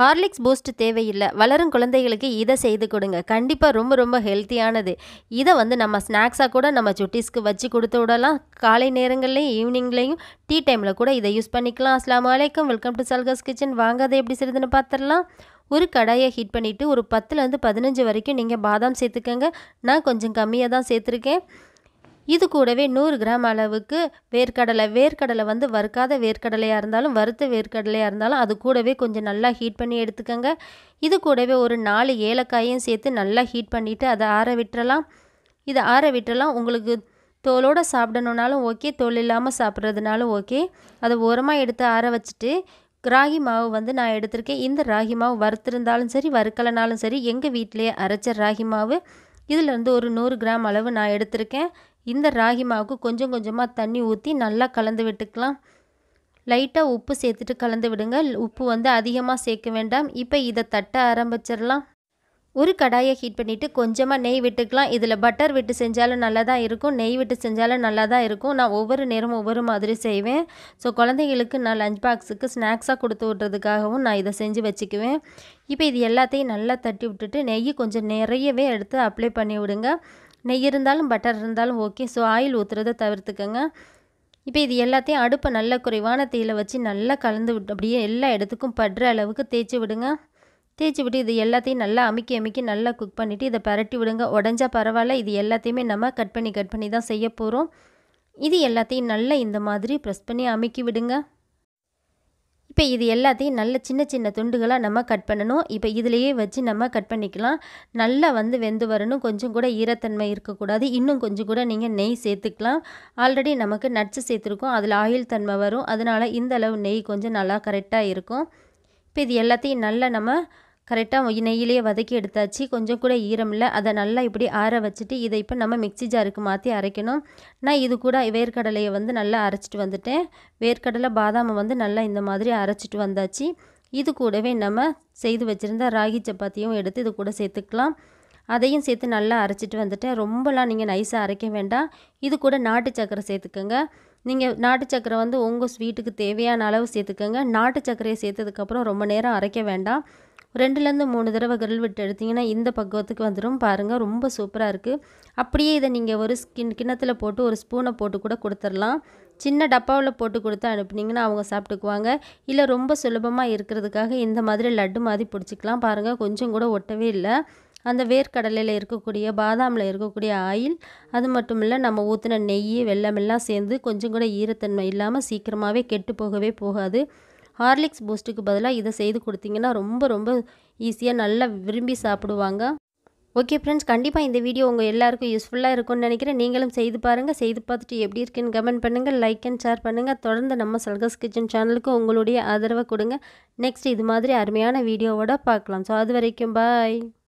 Horlicks boost தேவையில்லை வளரும் குழந்தைகளுக்கு இதை செய்து கொடுங்க கண்டிப்பாக ரொம்ப ரொம்ப ஹெல்த்தியானது இதை வந்து நம்ம ஸ்நாக்ஸாக கூட நம்ம சுட்டிஸ்க்கு வச்சு கொடுத்து விடலாம் காலை நேரங்கள்லையும் ஈவினிங்லேயும் டீ டைமில் கூட இதை யூஸ் பண்ணிக்கலாம் அஸ்லாம் வலைக்கம் வெல்கம் டு சல்கஸ் கிச்சன் வாங்க அதை எப்படி செய்யுதுன்னு பார்த்துடலாம் ஒரு கடாயை ஹீட் பண்ணிவிட்டு ஒரு பத்துலேருந்து பதினஞ்சு வரைக்கும் நீங்கள் பாதாம் சேர்த்துக்கங்க நான் கொஞ்சம் கம்மியாக தான் சேர்த்துருக்கேன் இது கூடவே நூறு கிராம் அளவுக்கு வேர்க்கடலை வேர்க்கடலை வந்து வறுக்காத வேர்க்கடலையாக இருந்தாலும் வறுத்த வேர்க்கடலையாக இருந்தாலும் அது கூடவே கொஞ்சம் நல்லா ஹீட் பண்ணி எடுத்துக்கோங்க இது கூடவே ஒரு நாலு ஏலக்காயும் சேர்த்து நல்லா ஹீட் பண்ணிவிட்டு அதை ஆற விட்டுறலாம் இதை ஆற விட்டுறலாம் உங்களுக்கு தோலோடு சாப்பிடணுனாலும் ஓகே தோல் இல்லாமல் சாப்பிட்றதுனாலும் ஓகே அதை ஓரமாக எடுத்து ஆற வச்சுட்டு ராகி மாவு வந்து நான் எடுத்திருக்கேன் இந்த ராகி மாவு வறுத்திருந்தாலும் சரி வறுக்கலைனாலும் சரி எங்கள் வீட்டிலேயே அரைச்ச ராகி மாவு இதில் இருந்து ஒரு நூறு கிராம் அளவு நான் எடுத்திருக்கேன் இந்த ராகி மாவுக்கு கொஞ்சம் கொஞ்சமாக தண்ணி ஊற்றி நல்லா கலந்து விட்டுக்கலாம் லைட்டாக உப்பு சேர்த்துட்டு கலந்து விடுங்க உப்பு வந்து அதிகமாக சேர்க்க வேண்டாம் இப்போ இதை தட்ட ஆரம்பிச்சிடலாம் ஒரு கடாயை ஹீட் பண்ணிவிட்டு கொஞ்சமாக நெய் விட்டுக்கலாம் இதில் பட்டர் விட்டு செஞ்சாலும் நல்லா தான் இருக்கும் நெய் விட்டு செஞ்சாலும் நல்லா தான் இருக்கும் நான் ஒவ்வொரு நேரமும் ஒவ்வொரு மாதிரி செய்வேன் ஸோ குழந்தைங்களுக்கு நான் லஞ்ச் பாக்ஸுக்கு ஸ்நாக்ஸாக கொடுத்து விட்றதுக்காகவும் நான் இதை செஞ்சு வச்சுக்குவேன் இப்போ இது எல்லாத்தையும் நல்லா தட்டி விட்டுட்டு நெய் கொஞ்சம் நிறையவே எடுத்து அப்ளை பண்ணி விடுங்க நெய் இருந்தாலும் பட்டர் இருந்தாலும் ஓகே ஸோ ஆயில் ஊற்றுறதை தவிர்த்துக்கோங்க இப்போ இது எல்லாத்தையும் அடுப்பை நல்ல குறைவான தீயில் வச்சு நல்லா கலந்து விட்டு அப்படியே எல்லா இடத்துக்கும் படுற அளவுக்கு தேய்ச்சி விடுங்க தேய்ச்சி விட்டு இது எல்லாத்தையும் நல்லா அமுக்கி அமுக்கி நல்லா குக் பண்ணிவிட்டு இதை பரட்டி விடுங்க உடஞ்சா பரவாயில்ல இது எல்லாத்தையுமே நம்ம கட் பண்ணி கட் பண்ணி தான் செய்ய போகிறோம் இது எல்லாத்தையும் நல்லா இந்த மாதிரி ப்ரெஸ் பண்ணி அமைக்கி விடுங்க இப்போ இது எல்லாத்தையும் நல்ல சின்ன சின்ன துண்டுகளாக நம்ம கட் பண்ணணும் இப்போ இதுலேயே வச்சு நம்ம கட் பண்ணிக்கலாம் நல்லா வந்து வெந்து வரணும் கொஞ்சம் கூட ஈரத்தன்மை இருக்கக்கூடாது இன்னும் கொஞ்சம் கூட நீங்கள் நெய் சேர்த்துக்கலாம் ஆல்ரெடி நமக்கு நட்ஸு சேர்த்துருக்கோம் அதில் ஆயில் தன்மை வரும் அதனால் இந்த அளவு நெய் கொஞ்சம் நல்லா கரெக்டாக இருக்கும் இப்போ இது எல்லாத்தையும் நல்லா நம்ம கரெக்டாக நெய்யிலேயே வதக்கி எடுத்தாச்சு கொஞ்சம் கூட ஈரம் இல்லை அதை நல்லா இப்படி ஆற வச்சுட்டு இதை இப்போ நம்ம மிக்சி ஜாருக்கு மாற்றி அரைக்கணும் நான் இது கூட வேர்க்கடலையை வந்து நல்லா அரைச்சிட்டு வந்துட்டேன் வேர்க்கடலை பாதாமை வந்து நல்லா இந்த மாதிரி அரைச்சிட்டு வந்தாச்சு இது கூடவே நம்ம செய்து வச்சுருந்த ராகி சப்பாத்தியும் எடுத்து இது கூட சேர்த்துக்கலாம் அதையும் சேர்த்து நல்லா அரைச்சிட்டு வந்துட்டேன் ரொம்பலாம் நீங்கள் நைஸாக அரைக்க வேண்டாம் இது கூட நாட்டு சக்கரை சேர்த்துக்கோங்க நீங்கள் நாட்டு சக்கரை வந்து உங்கள் ஸ்வீட்டுக்கு தேவையான அளவு சேர்த்துக்கோங்க நாட்டு சக்கரையை சேர்த்ததுக்கப்புறம் ரொம்ப நேரம் அரைக்க வேண்டாம் ரெண்டுலேருந்து மூணு தடவை கிரில் விட்டு எடுத்திங்கன்னா இந்த பக்குவத்துக்கு வந்துடும் பாருங்கள் ரொம்ப சூப்பராக இருக்குது அப்படியே இதை நீங்கள் ஒரு ஸ்கின் கிண்ணத்தில் போட்டு ஒரு ஸ்பூனை போட்டு கூட கொடுத்துடலாம் சின்ன டப்பாவில் போட்டு கொடுத்து அனுப்புனீங்கன்னா அவங்க சாப்பிட்டுக்குவாங்க இல்லை ரொம்ப சுலபமாக இருக்கிறதுக்காக இந்த மாதிரி லட்டு மாதிரி பிடிச்சிக்கலாம் பாருங்கள் கொஞ்சம் கூட ஒட்டவே இல்லை அந்த வேர்க்கடலையில் இருக்கக்கூடிய பாதாமில் இருக்கக்கூடிய ஆயில் அது மட்டும் இல்லை நம்ம ஊற்றின நெய் வெள்ளமெல்லாம் சேர்ந்து கொஞ்சம் கூட ஈரத்தன்மை இல்லாமல் சீக்கிரமாகவே கெட்டு போகவே போகாது ஹார்லிக்ஸ் பூஸ்ட்டுக்கு பதிலாக இதை செய்து கொடுத்தீங்கன்னா ரொம்ப ரொம்ப ஈஸியாக நல்லா விரும்பி சாப்பிடுவாங்க ஓகே ஃப்ரெண்ட்ஸ் கண்டிப்பாக இந்த வீடியோ உங்கள் எல்லாருக்கும் யூஸ்ஃபுல்லாக இருக்கும்னு நினைக்கிறேன் நீங்களும் செய்து பாருங்கள் செய்து பார்த்துட்டு எப்படி இருக்குன்னு கமெண்ட் பண்ணுங்கள் லைக் அண்ட் ஷேர் பண்ணுங்கள் தொடர்ந்து நம்ம சல்கஸ் கிச்சன் சேனலுக்கு உங்களுடைய ஆதரவை கொடுங்க நெக்ஸ்ட் இது மாதிரி அருமையான வீடியோவோட பார்க்கலாம் ஸோ அது வரைக்கும் பாய்